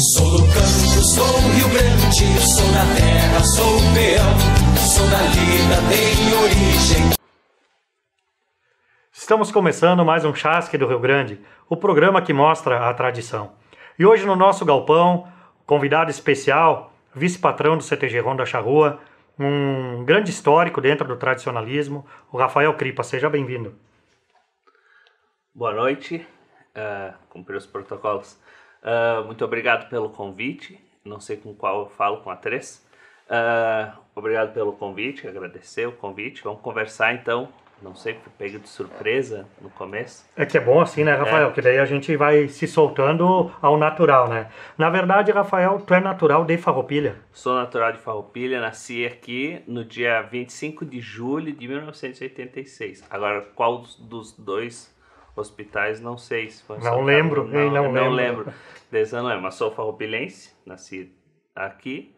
Sou do campo, sou Rio Grande, sou da terra, sou peão, sou da lida, tenho origem. Estamos começando mais um Chasque do Rio Grande, o programa que mostra a tradição. E hoje no nosso galpão, convidado especial, vice-patrão do CTG Ronda Charrua, um grande histórico dentro do tradicionalismo, o Rafael Cripa. Seja bem-vindo. Boa noite. Uh, cumprir os protocolos. Uh, muito obrigado pelo convite. Não sei com qual eu falo, com a três. Uh, ah, obrigado pelo convite, agradecer o convite. Vamos conversar então. Não sei, peguei de surpresa no começo. É que é bom assim, né, é. Rafael? É. Que daí a gente vai se soltando ao natural, né? Na verdade, Rafael, tu é natural de Farroupilha. Sou natural de Farroupilha, nasci aqui no dia 25 de julho de 1986. Agora, qual dos dois hospitais, não sei se foi Não lembro, não, não, não lembro. lembro. Desano é, uma sofa farroupilense, nasci aqui.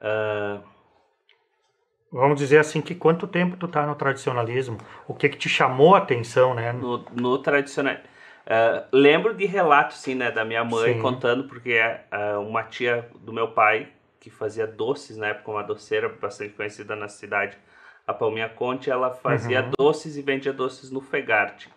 Uh... Vamos dizer assim, que quanto tempo tu tá no tradicionalismo? O que que te chamou a atenção, né? No, no tradicional... Uh, lembro de relatos, sim, né, da minha mãe sim. contando, porque uh, uma tia do meu pai, que fazia doces na época, uma doceira bastante conhecida na cidade, a Palminha Conte, ela fazia uhum. doces e vendia doces no Fegarte.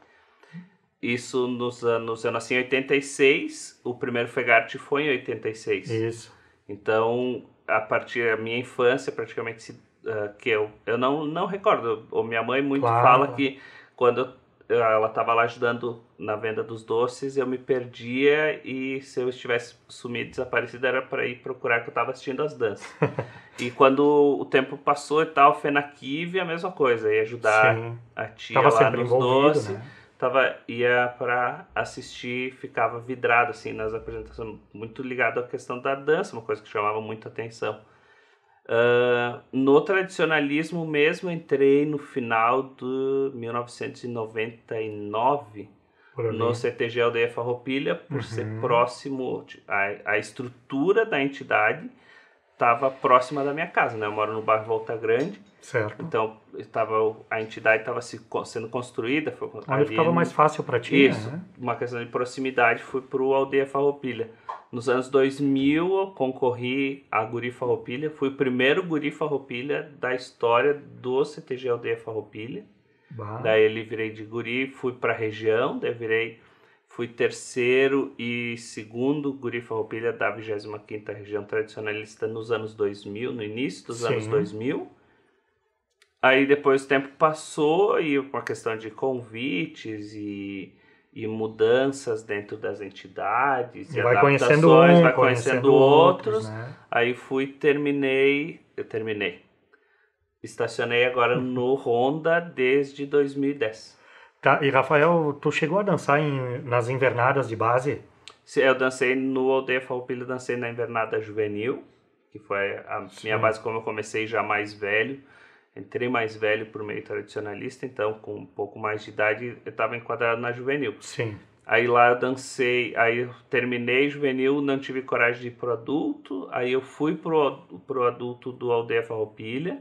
Isso nos anos. Eu nasci em 86, o primeiro Fegarty foi em 86. Isso. Então, a partir da minha infância, praticamente, se, uh, que eu, eu não, não recordo. Ou minha mãe muito claro. fala que quando eu, ela estava lá ajudando na venda dos doces, eu me perdia e se eu estivesse sumido, desaparecido, era para ir procurar que eu estava assistindo as danças. e quando o tempo passou e tal, Fenaquive, a mesma coisa, ia ajudar Sim. a tia tava lá nos doces. Né? tava, ia para assistir, ficava vidrado assim nas apresentações, muito ligado à questão da dança, uma coisa que chamava muito atenção. Uh, no tradicionalismo mesmo, entrei no final de 1999 no CTG Aldeia Farroupilha, por uhum. ser próximo à, à estrutura da entidade estava próxima da minha casa, né? Eu moro no bairro Volta Grande. Certo. Então, estava a entidade estava se, sendo construída. Foi Aí ficava mais fácil para ti, Isso, né? uma questão de proximidade, fui para o Aldeia Farroupilha. Nos anos 2000, eu concorri a Guri Farroupilha. Fui o primeiro Guri Farroupilha da história do CTG Aldeia Farroupilha. Bah. Daí ele virei de guri, fui para a região, daí virei Fui terceiro e segundo Guri Farroupilha da 25ª Região Tradicionalista nos anos 2000, no início dos Sim. anos 2000. Aí depois o tempo passou e uma questão de convites e, e mudanças dentro das entidades, e vai conhecendo um, vai conhecendo, conhecendo outros. outros né? Aí fui, terminei, eu terminei. Estacionei agora no Honda desde 2010. Tá, e Rafael, tu chegou a dançar em, nas invernadas de base? Sim, eu dancei no Aldeia Farroupilha, dancei na invernada juvenil, que foi a Sim. minha base como eu comecei já mais velho. Entrei mais velho por meio tradicionalista, então com um pouco mais de idade eu estava enquadrado na juvenil. Sim. Aí lá eu dancei, aí eu terminei juvenil, não tive coragem de ir pro adulto, aí eu fui pro, pro adulto do Aldeia Farroupilha,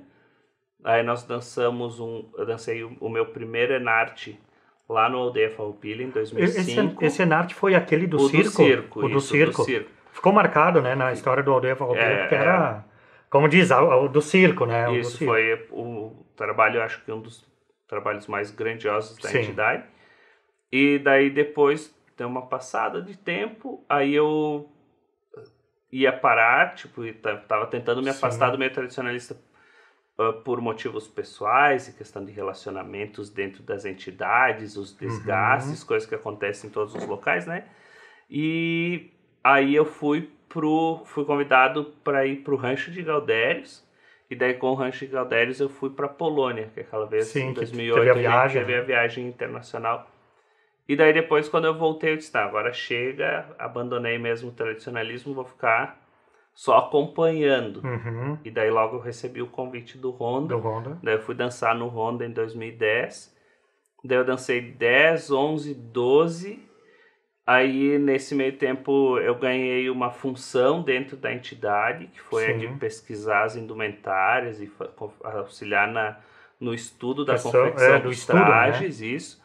aí nós dançamos um, eu dancei o, o meu primeiro Enarte, lá no Aldeia Farroupilha em 2005. Esse, Enarte foi aquele do o circo? Do circo o isso, do circo. do circo. Ficou marcado, né, na história do Aldeia Farroupilha, é, porque é. era, é. como diz, o do circo, né? Isso, circo. foi o trabalho, acho que um dos trabalhos mais grandiosos da Sim. entidade. E daí depois tem uma passada de tempo, aí eu ia parar, tipo, tava tentando me afastar Sim. do meio tradicionalista ah, por motivos pessoais e questão de relacionamentos dentro das entidades, os uhum. desgastes, uhum. coisas que acontecem em todos os locais, né? E aí eu fui pro fui convidado para ir pro rancho de Galdérios e daí com o rancho de Galdérios eu fui para Polônia, que é aquela vez Sim, em 2008 teve a né, viagem, teve né? a viagem internacional. E daí depois quando eu voltei eu disse, tá, agora chega, abandonei mesmo o tradicionalismo, vou ficar só acompanhando. Uhum. E daí logo eu recebi o convite do Honda. Do Honda. Daí eu fui dançar no Honda em 2010. Daí eu dancei 10, 11, 12. Aí nesse meio tempo eu ganhei uma função dentro da entidade, que foi Sim. a de pesquisar as indumentárias e auxiliar na, no estudo da Pessoa, confecção é, do dos estudo, né? trajes, né? isso.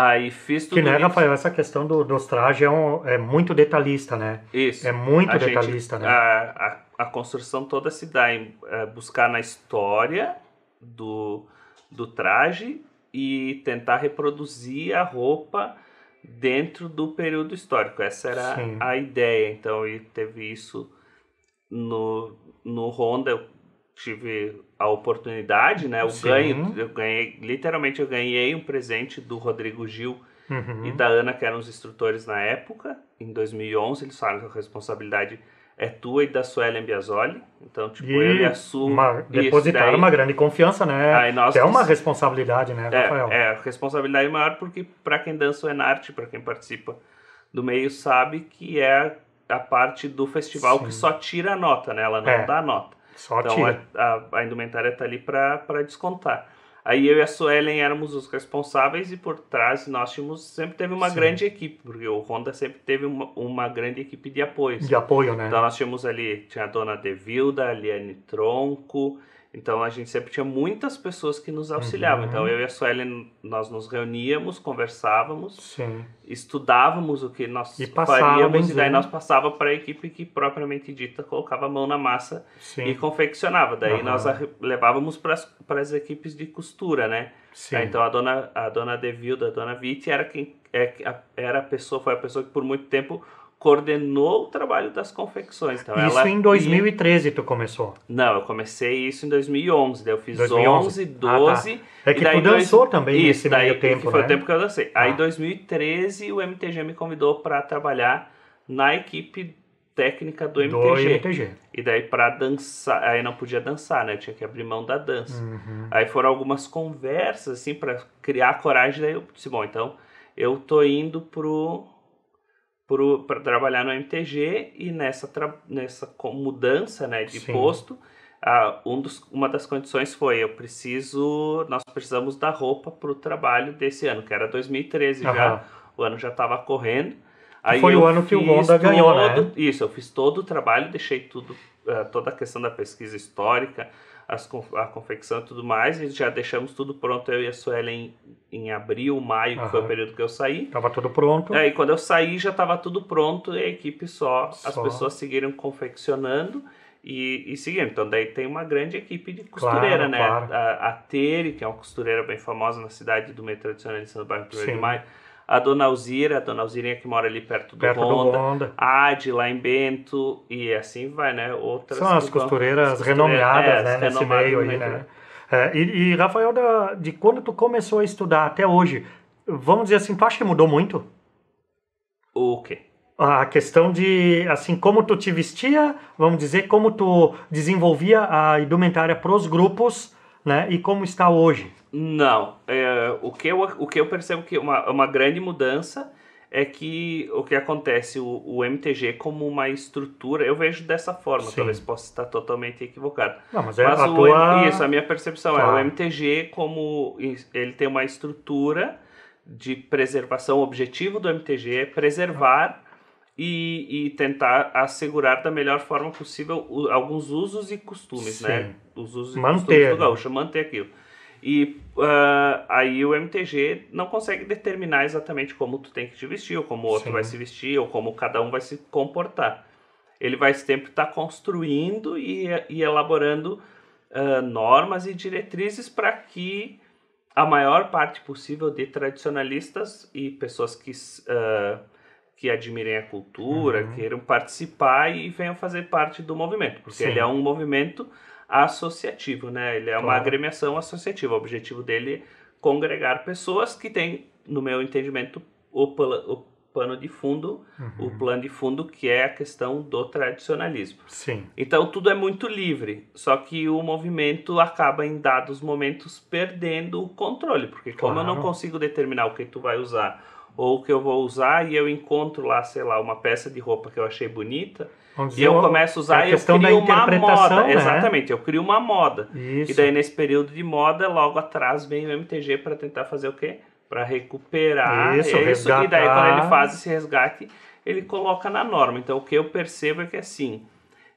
Aí fiz tudo Que né, isso. Rafael, essa questão do, dos trajes é, um, é, muito detalhista, né? Isso. É muito a detalhista, gente, né? A, a, a, construção toda se dá em é, buscar na história do, do traje e tentar reproduzir a roupa dentro do período histórico. Essa era Sim. a ideia. Então, e teve isso no, no Honda tive a oportunidade, né? O Sim. ganho, eu ganhei, literalmente eu ganhei um presente do Rodrigo Gil uhum. e da Ana, que eram os instrutores na época, em 2011, eles falaram que a responsabilidade é tua e da Suelen Biasoli. Então, tipo, e eu e a Su... Uma, depositaram uma grande confiança, né? Aí nós, é uma responsabilidade, né, é, Rafael? É, responsabilidade maior porque para quem dança o é Enarte, para quem participa do meio, sabe que é a parte do festival Sim. que só tira a nota, né? Ela não é. dá nota. Só então a, a, a, indumentária está ali para descontar. Aí eu e a Suelen éramos os responsáveis e por trás nós tínhamos sempre teve uma Sim. grande equipe, porque o Honda sempre teve uma, uma grande equipe de apoio. De apoio, né? Então nós tínhamos ali, tinha a dona Devilda, a Liane Tronco, então a gente sempre tinha muitas pessoas que nos auxiliavam. Então, uhum. Então eu e a Suelen, nós nos reuníamos, conversávamos, Sim. estudávamos o que nós e faríamos, e daí né? nós passava para a equipe que propriamente dita colocava a mão na massa Sim. e confeccionava. Daí uhum. nós a, levávamos para as equipes de costura, né? Tá, então a dona a dona Devilda, a dona Viti era quem é, era a pessoa foi a pessoa que por muito tempo coordenou o trabalho das confecções. Então, isso ela... em 2013 tu começou? Não, eu comecei isso em 2011, daí eu fiz 2011, 11, 12... Ah, tá. É que tu dançou dois... também isso, nesse daí, meio tempo, né? foi o né? tempo que eu dancei. Ah. Aí em 2013 o MTG me convidou para trabalhar na equipe técnica do MTG. Do MTG. E daí para dançar, aí não podia dançar, né? tinha que abrir mão da dança. Uhum. Aí foram algumas conversas assim para criar a coragem, daí eu disse, bom, então eu tô indo pro para trabalhar no MTG e nessa, nessa mudança né, de Sim. posto, um dos, uma das condições foi eu preciso, nós precisamos da roupa para o trabalho desse ano, que era 2013 já, o ano já estava correndo. Aí foi o ano que o Honda todo, ganhou, né? Isso, eu fiz todo o trabalho, deixei tudo, eh, toda a questão da pesquisa histórica, as, a confecção e tudo mais. E já deixamos tudo pronto, eu e a Suelen, em, em abril, maio, que foi o período que eu saí. Tava tudo pronto. Aí é, quando eu saí já tava tudo pronto e a equipe só, só. as pessoas seguiram confeccionando. E, e seguindo, então daí tem uma grande equipe de costureira, claro, né? Claro. A, a Tere, que é uma costureira bem famosa na cidade do meio tradicional de São Paulo, de Maio a Dona Alzira, a Dona Alzirinha que mora ali perto do perto do a Adi lá em Bento, e assim vai, né? Outras São as costureiras, as renomeadas, é, né? Nesse meio aí, né? né? É, e, e, Rafael, da, de quando tu começou a estudar até hoje, vamos dizer assim, tu acha que mudou muito? O quê? A questão de, assim, como tu te vestia, vamos dizer, como tu desenvolvia a indumentária pros grupos né? E como está hoje? Não, é, o, que eu, o que eu percebo que uma, uma grande mudança é que o que acontece, o, o MTG como uma estrutura, eu vejo dessa forma, Sim. talvez possa estar totalmente equivocado. Não, mas é a o, tua... Isso, a minha percepção claro. é o MTG como ele tem uma estrutura de preservação, o objetivo do MTG é preservar e, e, tentar assegurar da melhor forma possível o, alguns usos e costumes, né? Sim. né? Os usos e manter. costumes do né? gaúcho, manter aquilo. E uh, aí o MTG não consegue determinar exatamente como tu tem que te vestir, ou como o outro Sim. vai se vestir, ou como cada um vai se comportar. Ele vai sempre estar tá construindo e, e elaborando uh, normas e diretrizes para que a maior parte possível de tradicionalistas e pessoas que uh, que admirem a cultura, uhum. queiram participar e venham fazer parte do movimento, porque Sim. ele é um movimento associativo, né? Ele é claro. uma agremiação associativa. O objetivo dele é congregar pessoas que têm, no meu entendimento, o, pla o plano de fundo, uhum. o plano de fundo que é a questão do tradicionalismo. Sim. Então tudo é muito livre, só que o movimento acaba em dados momentos perdendo o controle, porque como claro. eu não consigo determinar o que tu vai usar ou que eu vou usar e eu encontro lá, sei lá, uma peça de roupa que eu achei bonita e eu começo a usar é a e eu crio uma moda. Né? Exatamente, eu crio uma moda. Isso. E daí nesse período de moda, logo atrás vem o MTG para tentar fazer o quê? Para recuperar isso, isso. Resgatar. e daí quando ele faz esse resgate, ele coloca na norma. Então o que eu percebo é que é assim,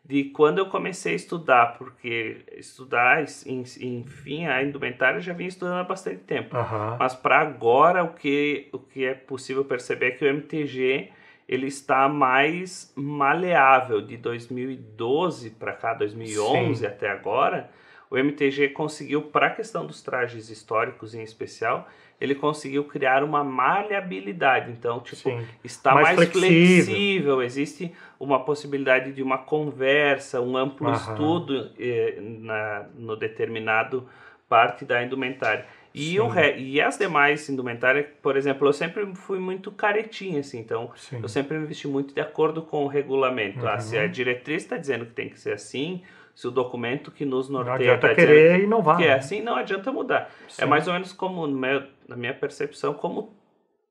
de quando eu comecei a estudar, porque estudar, enfim, a indumentária já vinha estudando há bastante tempo. Uhum. Mas para agora, o que, o que é possível perceber é que o MTG ele está mais maleável de 2012 para cá, 2011 Sim. até agora. O MTG conseguiu, para a questão dos trajes históricos em especial, ele conseguiu criar uma malhabilidade. Então, tipo, Sim. está mais, mais flexível. flexível. existe uma possibilidade de uma conversa, um amplo Aham. estudo eh, na, no determinado parte da indumentária. E, o re... e as demais indumentárias, por exemplo, eu sempre fui muito caretinha, assim, então Sim. eu sempre me vesti muito de acordo com o regulamento. Uhum. Ah, se a uhum. diretriz está dizendo que tem que ser assim, se o documento que nos norteia... Não adianta tá querer e não Que é né? assim, não adianta mudar. É Sim. É mais ou menos como, na minha percepção, como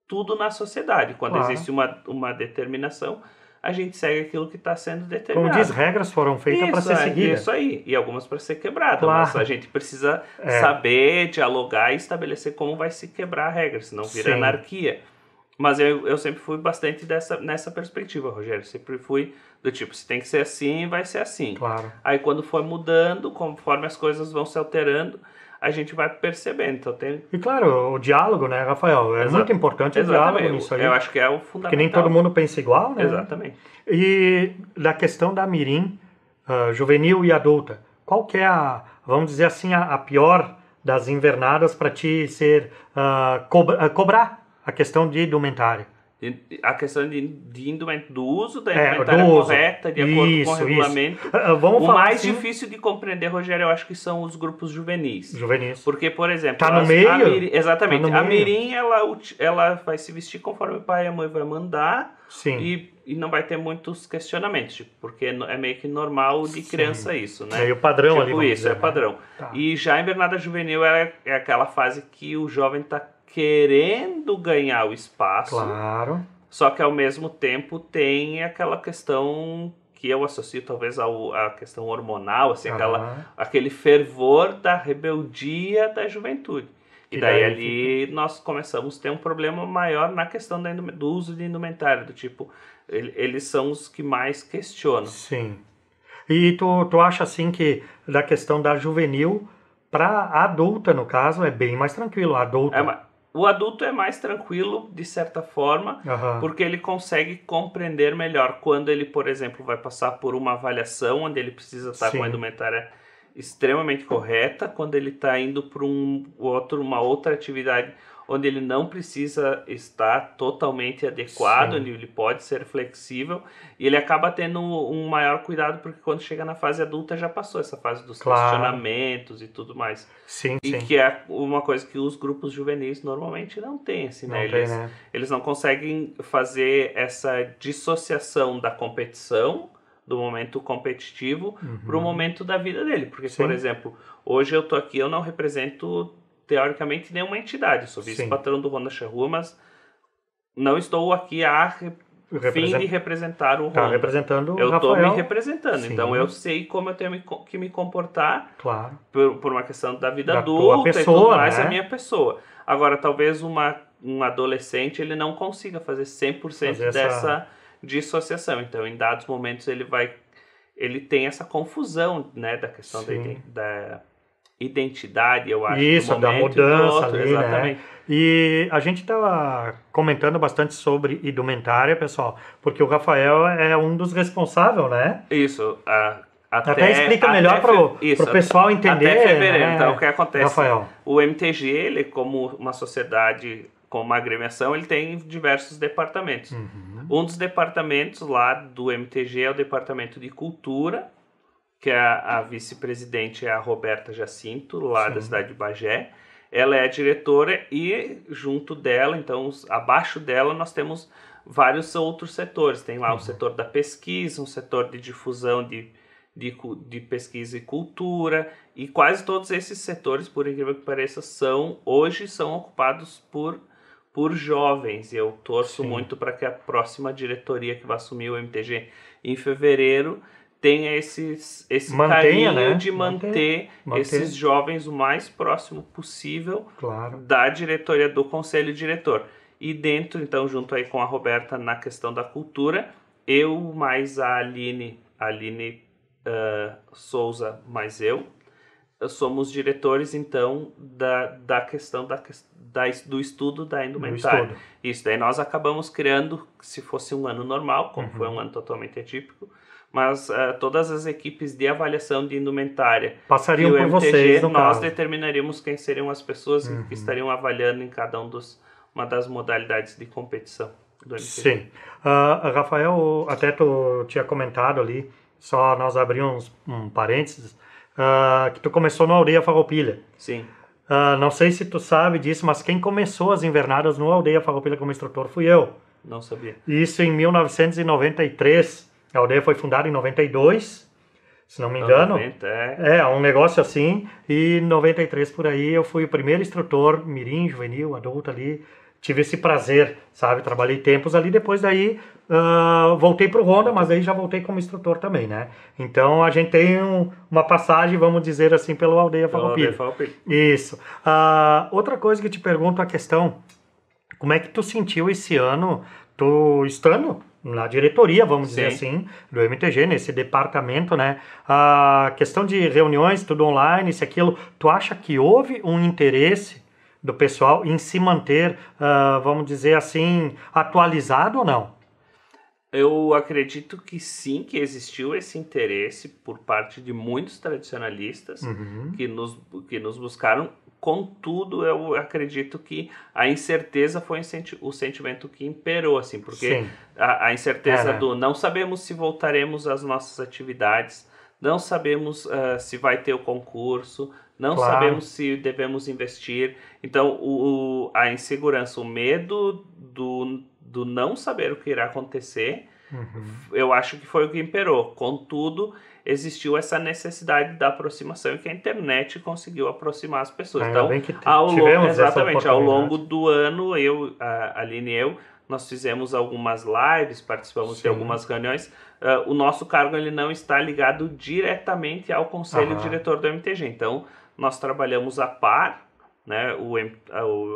tudo na sociedade. Quando claro. existe uma, uma determinação, a gente segue aquilo que está sendo determinado. Como diz, regras foram feitas para ser é, seguidas. Isso aí, e algumas para ser quebradas. Claro. Mas a gente precisa é. saber, dialogar e estabelecer como vai se quebrar a regra, senão vira Sim. anarquia. Mas eu, eu sempre fui bastante dessa, nessa perspectiva, Rogério. Sempre fui do tipo, se tem que ser assim, vai ser assim. Claro. Aí quando for mudando, conforme as coisas vão se alterando, a gente vai percebendo. Então, tem... E claro, o diálogo, né, Rafael? É Exato. muito importante o Exatamente. diálogo nisso aí. Eu acho que é o fundamental. Que nem todo mundo pensa igual, né? Exatamente. E da questão da mirim uh, juvenil e adulta, qual que é a, vamos dizer assim, a, a pior das invernadas para ti ser uh, cobrar a questão de indumentária? A questão de, de do uso da é, indumentária correta, de acordo isso, com o regulamento. Ah, ah, vamos o mais assim. difícil de compreender, Rogério, eu acho que são os grupos juvenis. Juvenis. Porque, por exemplo... Tá no meio? A mirim, exatamente. Tá no a meio. mirim, ela, ela vai se vestir conforme o pai e a mãe vai mandar. Sim. E, e não vai ter muitos questionamentos, tipo, porque é meio que normal de criança Sim. isso, né? É o padrão tipo ali. isso, é dizer, é né? padrão. Tá. E já em Bernarda Juvenil é, é aquela fase que o jovem está querendo ganhar o espaço. Claro. Só que ao mesmo tempo tem aquela questão que eu associo talvez ao, à questão hormonal, assim, uhum. aquela, aquele fervor da rebeldia da juventude. E, daí, daí ali fica... nós começamos a ter um problema maior na questão do uso de indumentária, do tipo, eles são os que mais questionam. Sim. E tu, tu acha assim que da questão da juvenil, para adulta no caso, é bem mais tranquilo. A adulta. É o adulto é mais tranquilo, de certa forma, uhum. porque ele consegue compreender melhor quando ele, por exemplo, vai passar por uma avaliação onde ele precisa estar Sim. com a indumentária extremamente correta, quando ele está indo para um outro, uma outra atividade onde ele não precisa estar totalmente adequado, Sim. ele pode ser flexível e ele acaba tendo um maior cuidado porque quando chega na fase adulta já passou essa fase dos claro. questionamentos e tudo mais. Sim, e sim. que é uma coisa que os grupos juvenis normalmente não têm, assim, né? não né? Tem, eles, né? Eles não conseguem fazer essa dissociação da competição do momento competitivo uhum. para o momento da vida dele. Porque, Sim. por exemplo, hoje eu tô aqui, eu não represento teoricamente, nenhuma entidade. Sou vice-patrão do Ronda Charrua, mas não estou aqui a Represent... fim de representar o Ronda. Tá representando eu estou me representando, Sim. então eu sei como eu tenho que me comportar claro. por, por uma questão da vida da adulta pessoa, e tudo mais, né? a minha pessoa. Agora, talvez uma, um adolescente ele não consiga fazer 100% fazer dessa essa... dissociação. Então, em dados momentos, ele vai ele tem essa confusão né, da questão da, da identidade, eu acho. Isso, da mudança outro, ali, né? exatamente. né? E a gente estava tá comentando bastante sobre indumentária, pessoal, porque o Rafael é um dos responsáveis, né? Isso, até, até, explica melhor para o pessoal entender. Até fevereiro, né? então, o que acontece? Rafael. O MTG, ele, como uma sociedade, com uma agremiação, ele tem diversos departamentos. Uhum. Um dos departamentos lá do MTG é o departamento de cultura, que é a, a vice-presidente é a Roberta Jacinto, lá Sim. da cidade de Bagé. Ela é diretora e junto dela, então abaixo dela, nós temos vários outros setores. Tem lá uhum. o setor da pesquisa, um setor de difusão de, de, de, pesquisa e cultura, e quase todos esses setores, por incrível que pareça, são hoje são ocupados por, por jovens. E eu torço Sim. muito para que a próxima diretoria que vai assumir o MTG em fevereiro tenha esses, esse Mantenha, né? carinho né? de manter, manter esses manter. jovens o mais próximo possível claro. da diretoria, do conselho diretor. E dentro, então, junto aí com a Roberta na questão da cultura, eu mais a Aline, Aline uh, Souza mais eu, eh, somos diretores, então, da, da questão da, da, do estudo da indumentária. Estudo. Isso, daí nós acabamos criando, se fosse um ano normal, como uhum. foi um ano totalmente atípico, mas uh, todas as equipes de avaliação de indumentária passariam por MTG, vocês, nós caso. determinaríamos quem seriam as pessoas uhum. que estariam avaliando em cada um dos uma das modalidades de competição do MTG. Sim, uh, Rafael, até tu tinha comentado ali, só nós abrimos um parênteses uh, que tu começou na Aldeia Farroupilha. Sim. Ah, não sei se tu sabe disso, mas quem começou as invernadas no Aldeia Farroupilha como instrutor fui eu. Não sabia. Isso em 1993. A aldeia foi fundada em 92, se não me engano. 90, é. é, um negócio assim. E em 93 por aí eu fui o primeiro instrutor mirim, juvenil, adulto ali. Tive esse prazer, sabe? Trabalhei tempos ali. Depois daí uh, voltei para o Honda, mas aí já voltei como instrutor também, né? Então a gente tem um, uma passagem, vamos dizer assim, pelo Aldeia Farroupilha. Isso. Uh, outra coisa que te pergunto a questão como é que tu sentiu esse ano, tu estando na diretoria, vamos Sim. dizer assim, do MTG, nesse departamento, né? A questão de reuniões, tudo online, isso aquilo, tu acha que houve um interesse do pessoal em se manter, uh, vamos dizer assim, atualizado ou não? Eu acredito que sim, que existiu esse interesse por parte de muitos tradicionalistas uhum. que, nos, que nos buscaram Contudo, eu acredito que a incerteza foi o sentimento que imperou, assim, porque a, a, incerteza é, né? do não sabemos se voltaremos às nossas atividades, não sabemos uh, se vai ter o concurso, não claro. sabemos se devemos investir. Então, o, o, a insegurança, o medo do, do não saber o que irá acontecer Uhum. Eu acho que foi o que imperou. Contudo, existiu essa necessidade da aproximação e que a internet conseguiu aproximar as pessoas. Ainda então, bem que ao longo, exatamente, ao longo do ano, eu, a Aline e eu, nós fizemos algumas lives, participamos Sim. de algumas reuniões. Uh, o nosso cargo ele não está ligado diretamente ao conselho diretor do MTG. Então, nós trabalhamos a par, né? O,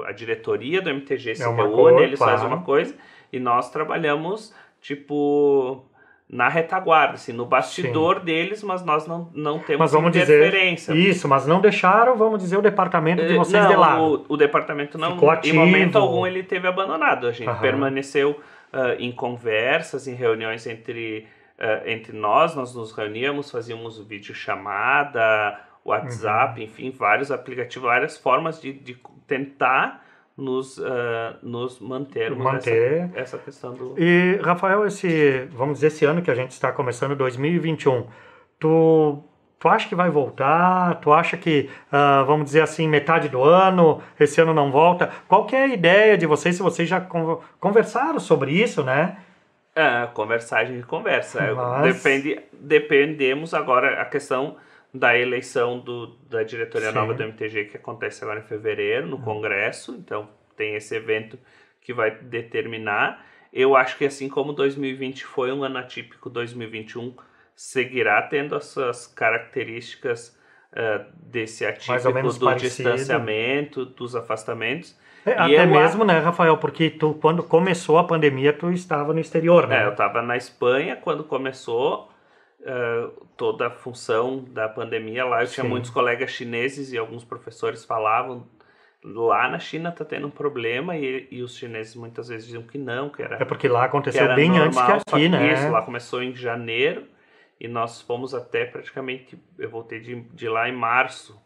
a, a diretoria do MTG é se é reúne, eles fazem uma coisa, e nós trabalhamos tipo na retaguarda, assim, no bastidor Sim. deles, mas nós não, não temos mas vamos interferência. Dizer, isso, mas não deixaram, vamos dizer, o departamento de eh, vocês não, de lado. O, o departamento não, Ficou ativo. em momento algum, ele teve abandonado. A gente Aham. permaneceu uh, em conversas, em reuniões entre, uh, entre nós, nós nos reuníamos, fazíamos vídeo chamada, WhatsApp, uhum. enfim, vários aplicativos, várias formas de, de tentar nos, uh, nos mantermos manter essa, essa, questão do... E, Rafael, esse, vamos dizer, esse ano que a gente está começando, 2021, tu, tu acha que vai voltar? Tu acha que, uh, vamos dizer assim, metade do ano, esse ano não volta? Qual que é a ideia de vocês, se vocês já conversaram sobre isso, né? É, conversar a gente conversa. Mas... Depende, dependemos agora, a questão da eleição do, da diretoria Sim. nova do MTG que acontece agora em fevereiro no hum. Congresso. Então tem esse evento que vai determinar. Eu acho que assim como 2020 foi um ano atípico, 2021 seguirá tendo essas características uh, desse atípico do parecido. distanciamento, dos afastamentos. É, até mesmo, né, Rafael? Porque tu, quando começou a pandemia, tu estava no exterior, né? É, eu estava na Espanha quando começou uh, toda a função da pandemia lá. Eu Sim. tinha muitos colegas chineses e alguns professores falavam lá na China está tendo um problema e, e, os chineses muitas vezes diziam que não, que era... É porque lá aconteceu bem normal, antes que aqui, né? Isso, lá começou em janeiro e nós fomos até praticamente... Eu voltei de, de lá em março.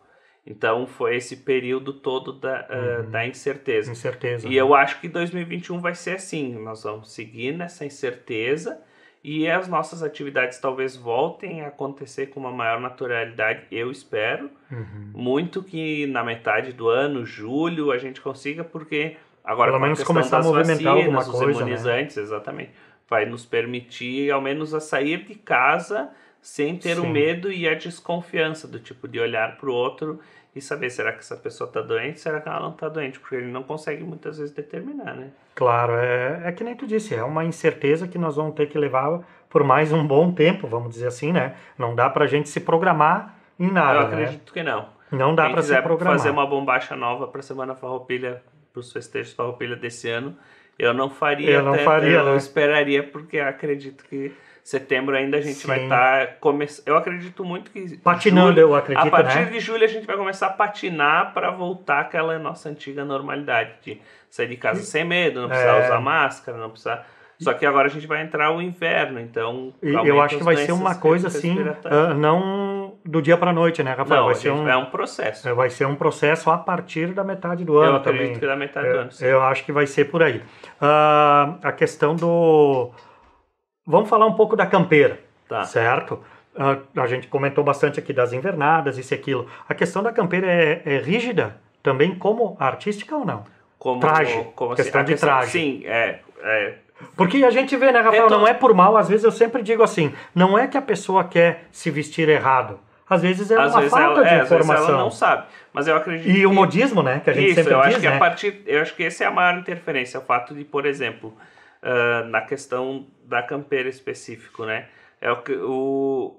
Então, foi esse período todo da, ah, uhum. da incerteza. Incerteza. E né? eu acho que 2021 vai ser assim. Nós vamos seguir nessa incerteza e as nossas atividades talvez voltem a acontecer com uma maior naturalidade, eu espero. Uhum. Muito que na metade do ano, julho, a gente consiga, porque agora pelo com menos a começar a movimentar vacinas, alguma coisa, né? imunizantes, né? exatamente, vai nos permitir ao menos a sair de casa sem ter Sim. o medo e a desconfiança do tipo de olhar para o outro e saber será que essa pessoa está doente, será que ela não está doente, porque ele não consegue muitas vezes determinar, né? Claro, é, é que nem tu disse, é uma incerteza que nós vamos ter que levar por mais um bom tempo, vamos dizer assim, né? Não dá para a gente se programar em nada. Eu né? acredito né? que não. Não dá para se programar. fazer uma bombacha nova para a semana farroupilha, para os festejos farroupilha desse ano, eu não faria. Eu não até, faria. Eu né? esperaria porque acredito que setembro ainda a gente Sim. vai estar tá começando. Eu acredito muito que. Patinando, julho, eu acredito. A partir né? de julho a gente vai começar a patinar para voltar àquela nossa antiga normalidade de sair de casa e... sem medo, não precisar é... usar máscara, não precisar. Só que agora a gente vai entrar o inverno, então. eu acho que vai ser uma coisa assim, uh, não do dia para noite, né, Rafael? Não, vai ser um, é um processo. É, vai ser um processo a partir da metade do ano eu também. Eu acredito que é da metade eu, do é, ano. Sim. Eu acho que vai ser por aí. Uh, a questão do vamos falar um pouco da campeira, tá. certo? Ah, a, gente comentou bastante aqui das invernadas, isso e aquilo. A questão da campeira é, é rígida também como artística ou não? Como, traje, como assim, questão de questão, traje. Sim, é, é. Porque a gente vê, né, Rafael, não é por mal, às vezes eu sempre digo assim, não é que a pessoa quer se vestir errado, às vezes é às uma vezes falta ela, de é, informação. Às vezes ela não sabe. Mas eu acredito. E que... o modismo, né? Que a gente isso, sempre eu diz, acho que né? a partir, eu acho que essa é a maior interferência, o fato de, por exemplo, uh, na questão da campeira específico, né? É o que o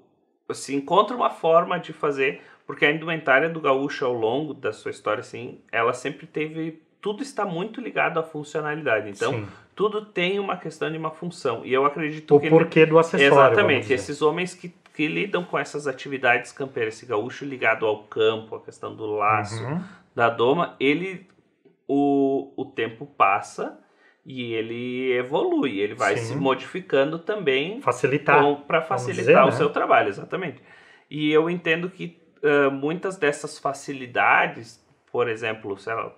se assim, encontra uma forma de fazer, porque a indumentária do gaúcho ao longo da sua história, assim, ela sempre teve tudo está muito ligado à funcionalidade. Então, Sim. tudo tem uma questão de uma função. E eu acredito o que. O porquê do acessório. Exatamente. Esses homens que, que lidam com essas atividades campeiras, esse gaúcho ligado ao campo, a questão do laço, uhum. da doma, ele. O, o tempo passa e ele evolui, ele vai Sim. se modificando também facilitar para facilitar dizer, o né? seu trabalho, exatamente. E eu entendo que uh, muitas dessas facilidades, por exemplo, sei lá,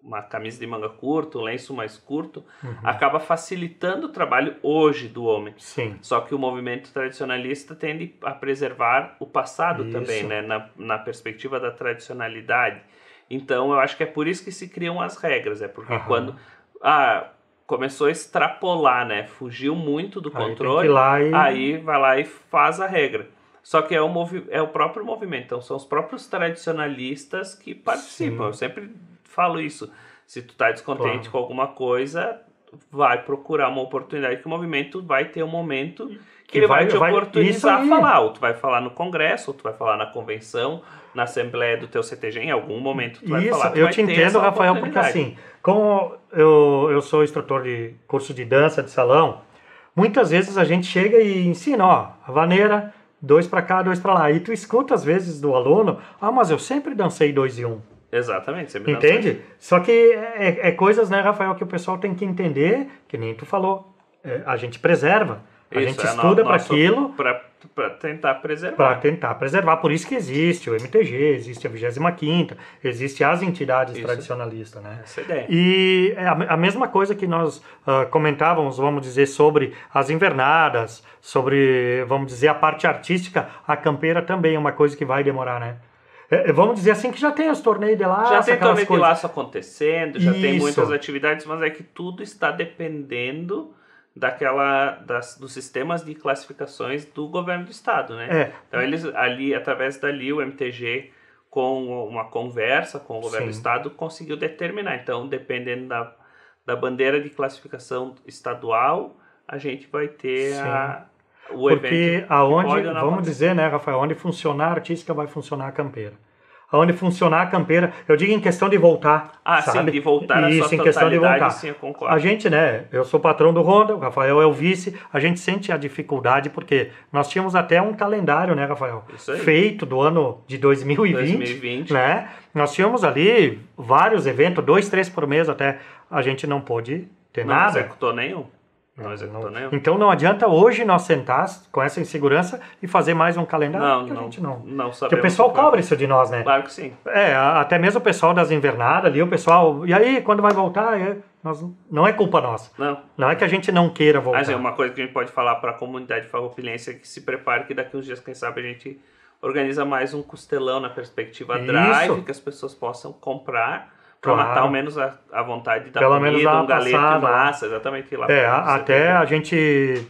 uma camisa de manga curta, um lenço mais curto, uhum. acaba facilitando o trabalho hoje do homem. Sim. Só que o movimento tradicionalista tende a preservar o passado isso. também, né? Na, na perspectiva da tradicionalidade. Então, eu acho que é por isso que se criam as regras. É porque uhum. quando... Ah, começou a extrapolar, né? Fugiu muito do controle. Aí, e... aí vai lá e faz a regra. Só que é o, movi é o próprio movimento, então são os próprios tradicionalistas que participam. Sim. Eu sempre falo isso. Se tu tá descontente claro. com alguma coisa, vai procurar uma oportunidade que o movimento vai ter um momento que, hum. que ele vai, vai te oportunizar a falar. Ou tu vai falar no congresso, ou tu vai falar na convenção, na assembleia do teu CTG, em algum momento tu isso, vai falar. Tu eu vai te entendo, Rafael, porque assim, como eu, eu sou instrutor de curso de dança de salão, muitas vezes a gente chega e ensina, ó, a vaneira, dois para cá, dois para lá. E tu escuta às vezes do aluno, ah, mas eu sempre dancei dois e um. Exatamente, você me Entende? Só que é, é, é, coisas, né, Rafael, que o pessoal tem que entender, que nem tu falou. É, a gente preserva. A Isso, gente é estuda para aquilo. Para tentar preservar. Para tentar preservar. Por isso que existe o MTG, existe a 25, existe as entidades isso. tradicionalistas. Né? Essa é ideia. E a, a mesma coisa que nós uh, comentávamos, vamos dizer, sobre as invernadas, sobre, vamos dizer, a parte artística, a campeira também é uma coisa que vai demorar, né? É, vamos dizer assim que já tem os torneios de laço. Já tem torneio coisas. de laço acontecendo, já Isso. tem muitas atividades, mas é que tudo está dependendo daquela das, dos sistemas de classificações do governo do estado, né? É. Então eles ali através dali o MTG com uma conversa com o governo Sim. do estado conseguiu determinar. Então dependendo da, da bandeira de classificação estadual a gente vai ter Sim. a o Porque aonde, vamos dizer, né, Rafael, onde funcionar a artística vai funcionar a campeira. Onde funcionar a campeira, eu digo em questão de voltar. Ah, sabe? sim, de voltar Isso, a sua em questão de voltar. Sim, eu concordo. A gente, né, eu sou patrão do Honda, o Rafael é o vice, a gente sente a dificuldade porque nós tínhamos até um calendário, né, Rafael? Isso aí. Feito do ano de 2020. 2020. Né? Nós tínhamos ali vários eventos, dois, três por mês até. A gente não pôde ter não nada. Não executou nenhum. Tá não, tá Então não adianta hoje nós sentar com essa insegurança e fazer mais um calendário? Não, não, a gente não. não Porque o pessoal cobra isso de nós, né? Claro que sim. É, até mesmo o pessoal das invernadas ali, o pessoal. E aí, quando vai voltar? É, nós, não é culpa nossa. Não. Não é que a gente não queira voltar. Mas é uma coisa que a gente pode falar para a comunidade farroupilhense é que se prepare que daqui uns dias, quem sabe, a gente organiza mais um costelão na perspectiva drive, isso. que as pessoas possam comprar para claro. matar ao menos a, a vontade da Pelo comida, menos um galeto passada. e massa, exatamente. Lá é, até a gente,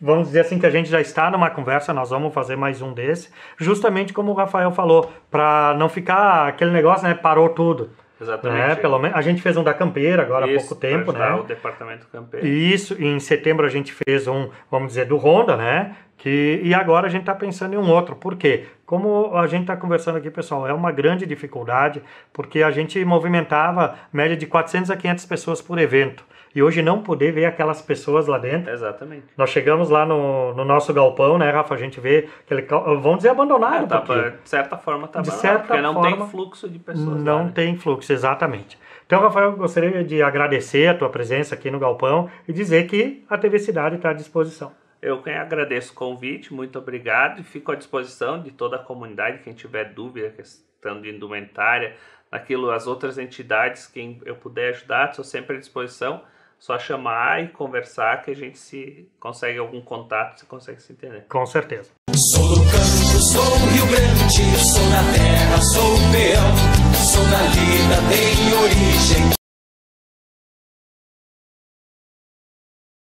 vamos dizer assim que a gente já está numa conversa, nós vamos fazer mais um desse, justamente como o Rafael falou, para não ficar aquele negócio, né, parou tudo. Exatamente. Né? pelo menos a gente fez um da campeira agora Isso, há pouco tempo, né? O departamento Campeira. Isso, em setembro a gente fez um, vamos dizer, do Honda, né? Que, e agora a gente está pensando em um outro. Por quê? Como a gente está conversando aqui, pessoal, é uma grande dificuldade, porque a gente movimentava média de 400 a 500 pessoas por evento e hoje não poder ver aquelas pessoas lá dentro. Exatamente. Nós chegamos lá no, no nosso galpão, né, Rafa? A gente vê aquele. Vamos dizer abandonado. É, tá, porque, de certa forma tá de certa porque não tem fluxo de pessoas. Não lá, né? tem fluxo, exatamente. Então, Rafael, eu gostaria de agradecer a tua presença aqui no Galpão e dizer que a TV Cidade está à disposição. Eu quem agradeço o convite, muito obrigado e fico à disposição de toda a comunidade, quem tiver dúvida, questão de indumentária, naquilo, as outras entidades, quem eu puder ajudar, estou sempre à disposição só chamar e conversar que a gente se consegue algum contato, se consegue se entender. Com certeza. Sou do campo, sou Rio Grande, sou da terra, sou peão, sou da lida, tenho origem.